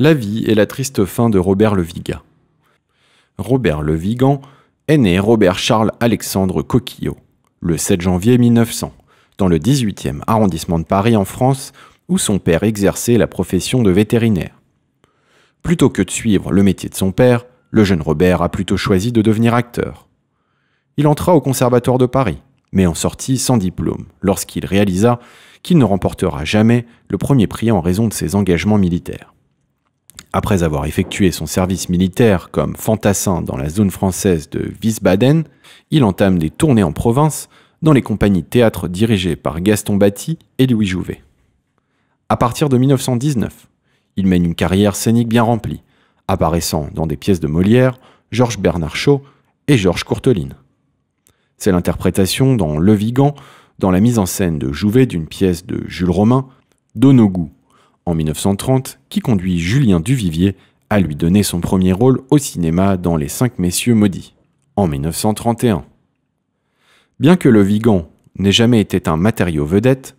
la vie et la triste fin de Robert le Vigan Robert le Vigan est né Robert Charles Alexandre Coquillot le 7 janvier 1900 dans le 18e arrondissement de Paris en France où son père exerçait la profession de vétérinaire. Plutôt que de suivre le métier de son père, le jeune Robert a plutôt choisi de devenir acteur. Il entra au Conservatoire de Paris, mais en sortit sans diplôme lorsqu'il réalisa qu'il ne remportera jamais le premier prix en raison de ses engagements militaires. Après avoir effectué son service militaire comme fantassin dans la zone française de Wiesbaden, il entame des tournées en province dans les compagnies théâtre dirigées par Gaston Batty et Louis Jouvet. À partir de 1919, il mène une carrière scénique bien remplie, apparaissant dans des pièces de Molière, Georges Bernard Shaw et Georges Courteline. C'est l'interprétation dans Le Vigan, dans la mise en scène de Jouvet d'une pièce de Jules Romain, Donogou en 1930 qui conduit Julien Duvivier à lui donner son premier rôle au cinéma dans Les Cinq Messieurs Maudits, en 1931. Bien que le Vigan n'ait jamais été un matériau vedette,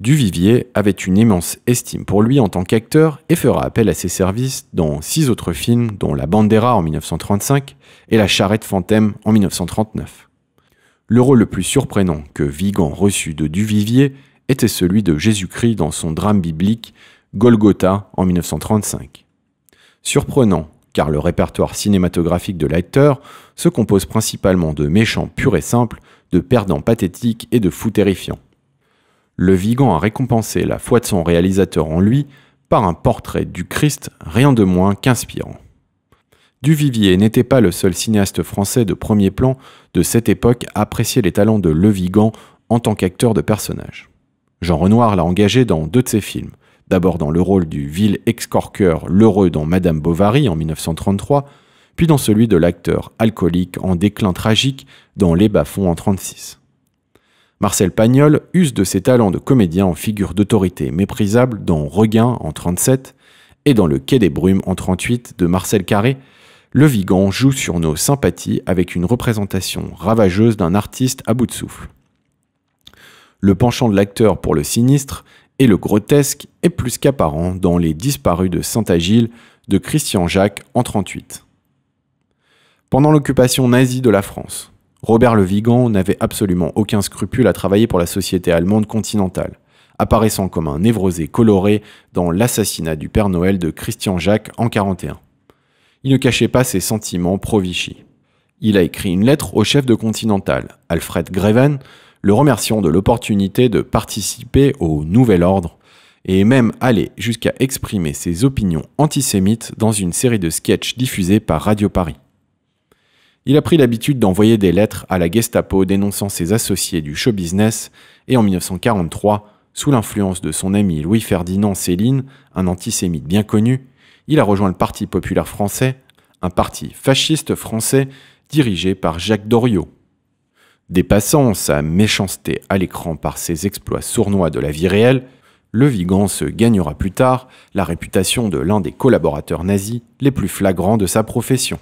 Duvivier avait une immense estime pour lui en tant qu'acteur et fera appel à ses services dans six autres films, dont La Bandera en 1935 et La Charrette Fantôme en 1939. Le rôle le plus surprenant que Vigan reçut de Duvivier était celui de Jésus-Christ dans son drame biblique Golgotha en 1935. Surprenant, car le répertoire cinématographique de l'acteur se compose principalement de méchants purs et simples, de perdants pathétiques et de fous terrifiants. Le Vigan a récompensé la foi de son réalisateur en lui par un portrait du Christ rien de moins qu'inspirant. Duvivier n'était pas le seul cinéaste français de premier plan de cette époque à apprécier les talents de Le Vigan en tant qu'acteur de personnage. Jean Renoir l'a engagé dans deux de ses films, d'abord dans le rôle du vil excorqueur Lheureux dans Madame Bovary en 1933, puis dans celui de l'acteur alcoolique en déclin tragique dans Les Bafons en 1936. Marcel Pagnol use de ses talents de comédien en figure d'autorité méprisable dans Regain en 1937 et dans Le Quai des Brumes en 1938 de Marcel Carré, le Vigan joue sur nos sympathies avec une représentation ravageuse d'un artiste à bout de souffle. Le penchant de l'acteur pour le sinistre et le grotesque est plus qu'apparent dans Les disparus de Saint-Agile de Christian Jacques en 38. Pendant l'occupation nazie de la France, Robert le Vigan n'avait absolument aucun scrupule à travailler pour la société allemande continentale, apparaissant comme un névrosé coloré dans l'assassinat du Père Noël de Christian Jacques en 41. Il ne cachait pas ses sentiments pro-Vichy. Il a écrit une lettre au chef de Continental, Alfred Greven, le remerciant de l'opportunité de participer au nouvel ordre et même aller jusqu'à exprimer ses opinions antisémites dans une série de sketchs diffusés par Radio Paris. Il a pris l'habitude d'envoyer des lettres à la Gestapo dénonçant ses associés du show business et en 1943, sous l'influence de son ami Louis-Ferdinand Céline, un antisémite bien connu, il a rejoint le Parti populaire français, un parti fasciste français dirigé par Jacques Doriot. Dépassant sa méchanceté à l'écran par ses exploits sournois de la vie réelle, le Vigan se gagnera plus tard la réputation de l'un des collaborateurs nazis les plus flagrants de sa profession.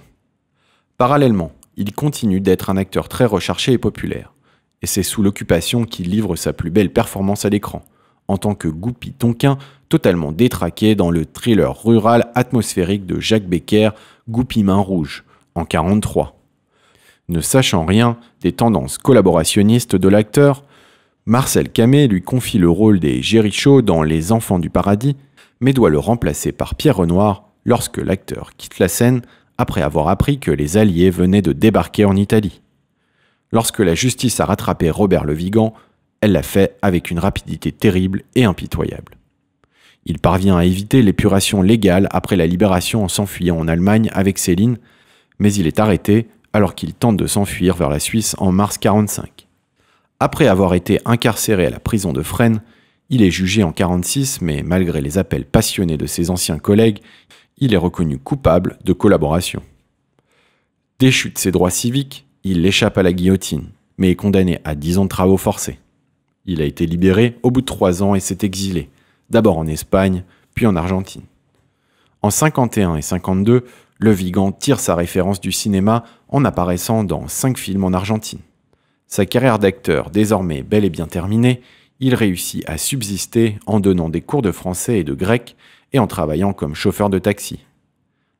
Parallèlement, il continue d'être un acteur très recherché et populaire, et c'est sous l'occupation qu'il livre sa plus belle performance à l'écran, en tant que Goupy Tonkin, totalement détraqué dans le thriller rural atmosphérique de Jacques Becker, Goupy Main Rouge, en 1943. Ne sachant rien des tendances collaborationnistes de l'acteur, Marcel Camé lui confie le rôle des Gérichaud dans Les Enfants du Paradis, mais doit le remplacer par Pierre Renoir lorsque l'acteur quitte la scène après avoir appris que les Alliés venaient de débarquer en Italie. Lorsque la justice a rattrapé Robert le Vigan, elle l'a fait avec une rapidité terrible et impitoyable. Il parvient à éviter l'épuration légale après la libération en s'enfuyant en Allemagne avec Céline, mais il est arrêté alors qu'il tente de s'enfuir vers la Suisse en mars 1945. Après avoir été incarcéré à la prison de Fresnes, il est jugé en 1946, mais malgré les appels passionnés de ses anciens collègues, il est reconnu coupable de collaboration. Déchu de ses droits civiques, il échappe à la guillotine, mais est condamné à 10 ans de travaux forcés. Il a été libéré au bout de 3 ans et s'est exilé, d'abord en Espagne, puis en Argentine. En 1951 et 1952, le Vigan tire sa référence du cinéma en apparaissant dans cinq films en Argentine. Sa carrière d'acteur, désormais bel et bien terminée, il réussit à subsister en donnant des cours de français et de grec et en travaillant comme chauffeur de taxi.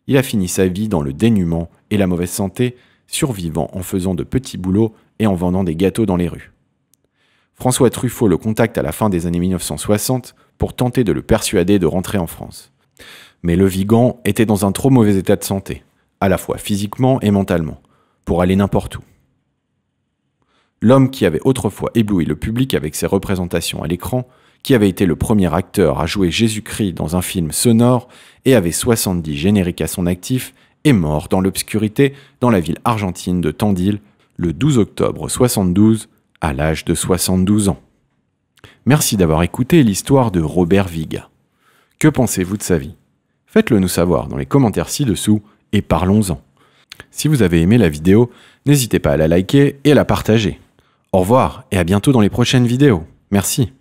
Il a fini sa vie dans le dénuement et la mauvaise santé, survivant en faisant de petits boulots et en vendant des gâteaux dans les rues. François Truffaut le contacte à la fin des années 1960 pour tenter de le persuader de rentrer en France mais le Vigan était dans un trop mauvais état de santé, à la fois physiquement et mentalement, pour aller n'importe où. L'homme qui avait autrefois ébloui le public avec ses représentations à l'écran, qui avait été le premier acteur à jouer Jésus-Christ dans un film sonore et avait 70 génériques à son actif, est mort dans l'obscurité dans la ville argentine de Tandil le 12 octobre 72 à l'âge de 72 ans. Merci d'avoir écouté l'histoire de Robert Viga. Que pensez-vous de sa vie Faites-le nous savoir dans les commentaires ci-dessous et parlons-en. Si vous avez aimé la vidéo, n'hésitez pas à la liker et à la partager. Au revoir et à bientôt dans les prochaines vidéos. Merci.